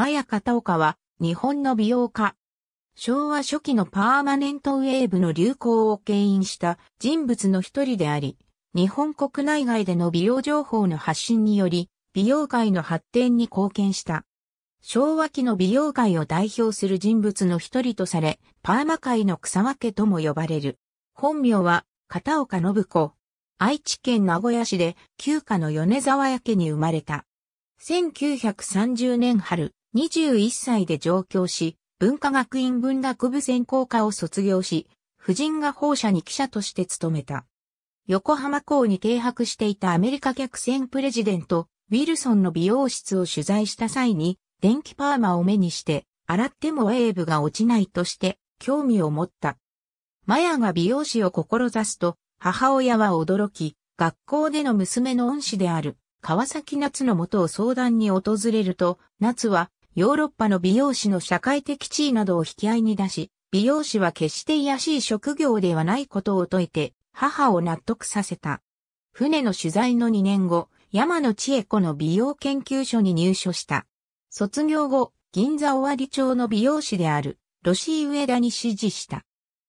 マヤ片岡は日本の美容家。昭和初期のパーマネントウェーブの流行を牽引した人物の一人であり、日本国内外での美容情報の発信により、美容界の発展に貢献した。昭和期の美容界を代表する人物の一人とされ、パーマ界の草分けとも呼ばれる。本名は、片岡信子。愛知県名古屋市で、旧家の米沢屋家に生まれた。1930年春、21歳で上京し、文化学院文学部専攻科を卒業し、夫人が放射に記者として勤めた。横浜港に停泊していたアメリカ客船プレジデント、ウィルソンの美容室を取材した際に、電気パーマを目にして、洗ってもウェーブが落ちないとして、興味を持った。マヤが美容師を志すと、母親は驚き、学校での娘の恩師である、川崎夏の元を相談に訪れると、夏はヨーロッパの美容師の社会的地位などを引き合いに出し、美容師は決して卑しい職業ではないことを説いて、母を納得させた。船の取材の2年後、山野千恵子の美容研究所に入所した。卒業後、銀座尾張町の美容師である、ロシー上田に指示した。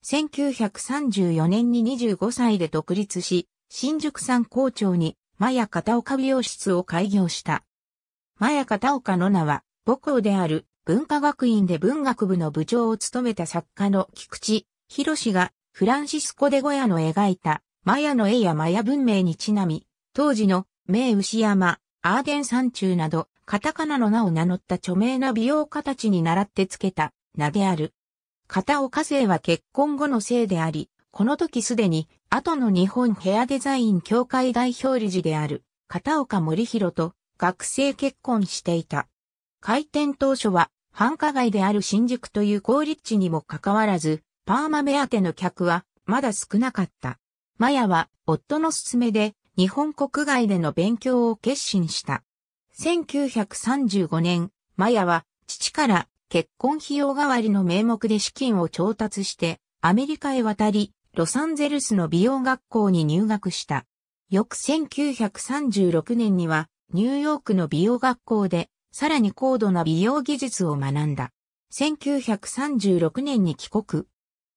1934年に25歳で独立し、新宿産校長に、マヤ片岡美容室を開業した。マヤ片岡の名は、母校である文化学院で文学部の部長を務めた作家の菊池博がフランシスコ・デ・ゴヤの描いたマヤの絵やマヤ文明にちなみ、当時の名牛山、アーデン山中など、カタカナの名を名乗った著名な美容家たちに習ってつけた名である。片岡生は結婚後の生であり、この時すでに、後の日本ヘアデザイン協会代表理事である、片岡森弘と学生結婚していた。開店当初は繁華街である新宿という高立地にもかかわらず、パーマ目当ての客はまだ少なかった。マヤは夫の勧めで日本国外での勉強を決心した。1935年、マヤは父から結婚費用代わりの名目で資金を調達してアメリカへ渡り、ロサンゼルスの美容学校に入学した。翌1936年にはニューヨークの美容学校でさらに高度な美容技術を学んだ。1936年に帰国。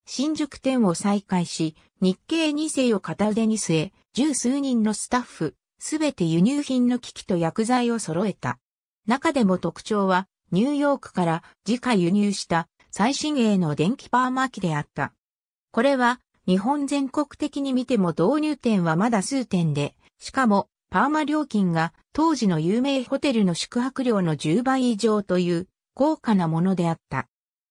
新宿店を再開し、日系2世を片腕に据え、十数人のスタッフ、すべて輸入品の機器と薬剤を揃えた。中でも特徴は、ニューヨークから自家輸入した最新鋭の電気パーマ機であった。これは、日本全国的に見ても導入店はまだ数店で、しかも、パーマ料金が当時の有名ホテルの宿泊料の10倍以上という豪華なものであった。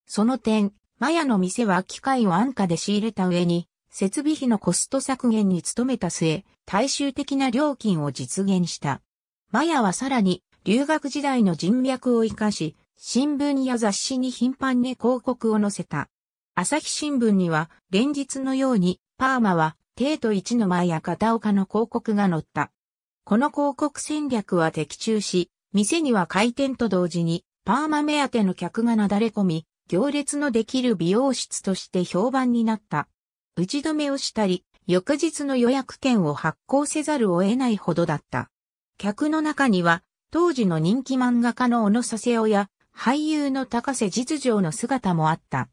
その点、マヤの店は機械を安価で仕入れた上に、設備費のコスト削減に努めた末、大衆的な料金を実現した。マヤはさらに、留学時代の人脈を活かし、新聞や雑誌に頻繁に広告を載せた。朝日新聞には、連日のように、パーマは、帝都一のマヤ片岡の広告が載った。この広告戦略は的中し、店には開店と同時にパーマ目当ての客がなだれ込み、行列のできる美容室として評判になった。打ち止めをしたり、翌日の予約券を発行せざるを得ないほどだった。客の中には、当時の人気漫画家の小野佐世夫や、俳優の高瀬実情の姿もあった。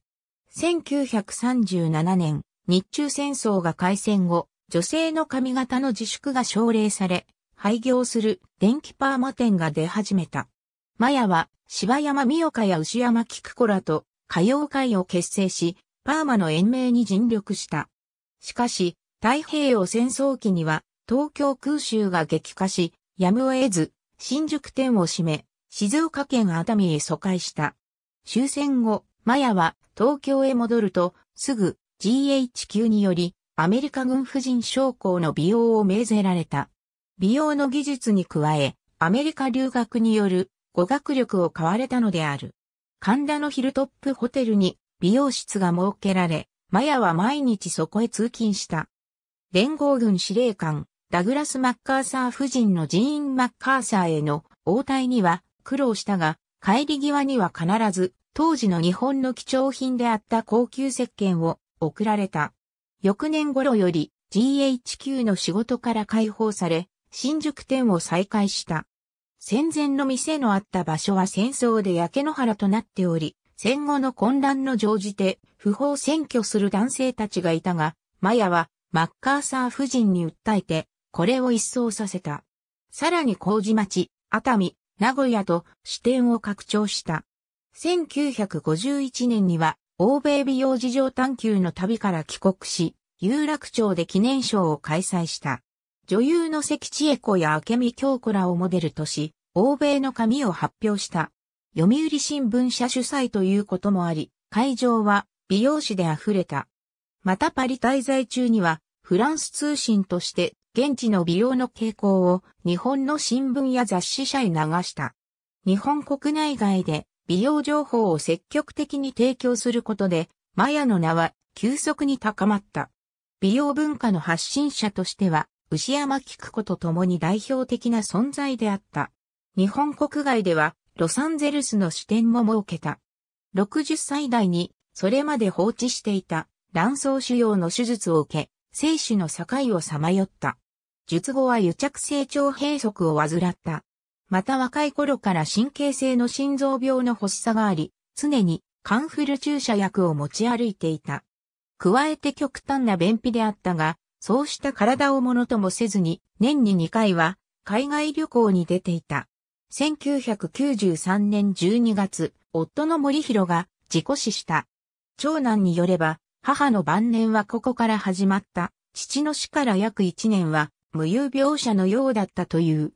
1937年、日中戦争が開戦後、女性の髪型の自粛が奨励され、廃業する電気パーマ店が出始めた。マヤは芝山美岡や牛山菊子らと歌謡会を結成し、パーマの延命に尽力した。しかし、太平洋戦争期には東京空襲が激化し、やむを得ず、新宿店を閉め、静岡県熱海へ疎開した。終戦後、マヤは東京へ戻ると、すぐ GHQ により、アメリカ軍婦人将校の美容を命ぜられた。美容の技術に加え、アメリカ留学による語学力を買われたのである。神田のヒルトップホテルに美容室が設けられ、マヤは毎日そこへ通勤した。連合軍司令官、ダグラス・マッカーサー夫人のジーン・マッカーサーへの応対には苦労したが、帰り際には必ず当時の日本の貴重品であった高級石鹸を送られた。翌年頃より GHQ の仕事から解放され、新宿店を再開した。戦前の店のあった場所は戦争で焼け野原となっており、戦後の混乱の乗じて不法占拠する男性たちがいたが、マヤはマッカーサー夫人に訴えて、これを一掃させた。さらに麹町、熱海、名古屋と支店を拡張した。1951年には、欧米美容事情探求の旅から帰国し、有楽町で記念賞を開催した。女優の関千恵子や明美京子らをモデルとし、欧米の紙を発表した。読売新聞社主催ということもあり、会場は美容師で溢れた。またパリ滞在中には、フランス通信として現地の美容の傾向を日本の新聞や雑誌社へ流した。日本国内外で美容情報を積極的に提供することで、マヤの名は急速に高まった。美容文化の発信者としては牛山菊子と共に代表的な存在であった。日本国外では、ロサンゼルスの支店も設けた。60歳代に、それまで放置していた卵巣腫瘍の手術を受け、生死の境をさまよった。術後は癒着性腸閉塞を患った。また若い頃から神経性の心臓病の発作があり、常にカンフル注射薬を持ち歩いていた。加えて極端な便秘であったが、そうした体をものともせずに、年に2回は、海外旅行に出ていた。1993年12月、夫の森弘が事故死した。長男によれば、母の晩年はここから始まった。父の死から約1年は、無有病者のようだったという。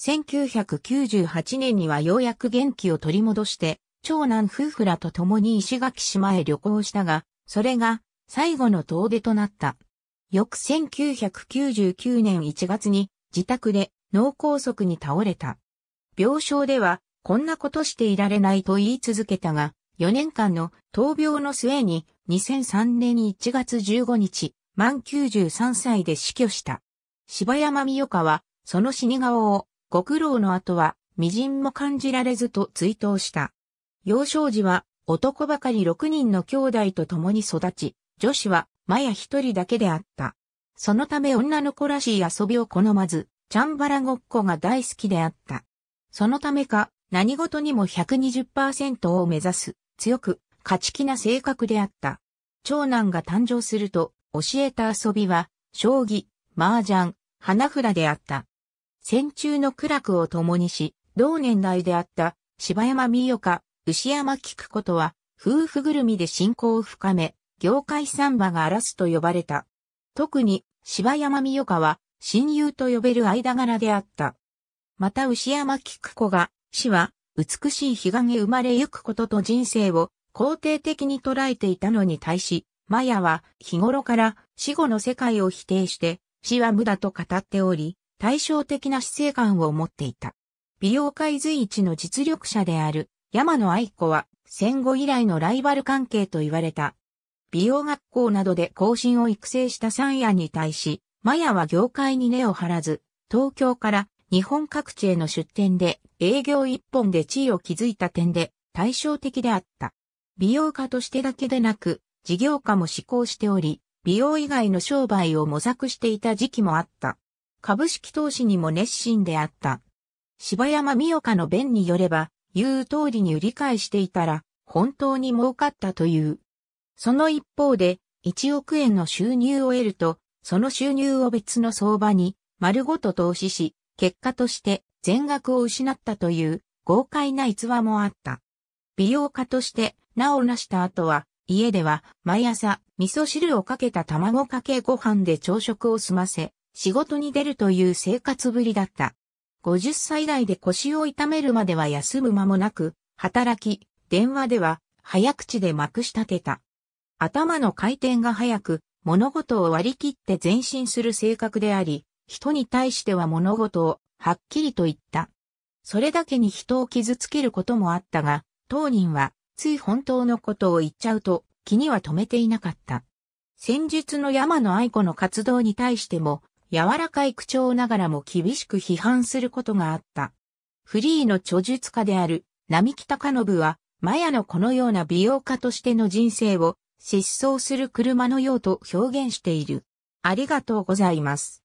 1998年にはようやく元気を取り戻して、長男夫婦らと共に石垣島へ旅行したが、それが最後の遠出となった。翌1999年1月に自宅で脳梗塞に倒れた。病床ではこんなことしていられないと言い続けたが、4年間の闘病の末に2003年1月15日、満93歳で死去した。柴山美代香は、その死に顔を、ご苦労の後は、微塵も感じられずと追悼した。幼少時は、男ばかり6人の兄弟と共に育ち、女子はマヤ一人だけであった。そのため女の子らしい遊びを好まず、チャンバラごっこが大好きであった。そのためか、何事にも120%を目指す、強く、勝ち気な性格であった。長男が誕生すると、教えた遊びは、将棋、麻雀、花札であった。戦中の苦楽を共にし、同年代であった柴山美代か牛山菊子とは、夫婦ぐるみで親交を深め、業界サンバが嵐と呼ばれた。特に柴山美代香は親友と呼べる間柄であった。また牛山菊子が死は美しい日陰生まれゆくことと人生を肯定的に捉えていたのに対し、マヤは日頃から死後の世界を否定して死は無駄と語っており、対照的な死生観を持っていた。美容界随一の実力者である山野愛子は戦後以来のライバル関係と言われた美容学校などで後進を育成した三夜に対し、マヤは業界に根を張らず、東京から日本各地への出店で営業一本で地位を築いた点で対照的であった。美容家としてだけでなく、事業家も志向しており、美容以外の商売を模索していた時期もあった。株式投資にも熱心であった。柴山美代香の弁によれば、言う通りに売り買いしていたら、本当に儲かったという。その一方で、1億円の収入を得ると、その収入を別の相場に丸ごと投資し、結果として全額を失ったという豪快な逸話もあった。美容家として名を成した後は、家では毎朝味噌汁をかけた卵かけご飯で朝食を済ませ、仕事に出るという生活ぶりだった。50歳代で腰を痛めるまでは休む間もなく、働き、電話では早口でまくし立てた。頭の回転が速く、物事を割り切って前進する性格であり、人に対しては物事をはっきりと言った。それだけに人を傷つけることもあったが、当人はつい本当のことを言っちゃうと気には留めていなかった。戦術の山野愛子の活動に対しても、柔らかい口調ながらも厳しく批判することがあった。フリーの著述家である、並木隆信は、マヤのこのような美容家としての人生を失踪する車のようと表現している。ありがとうございます。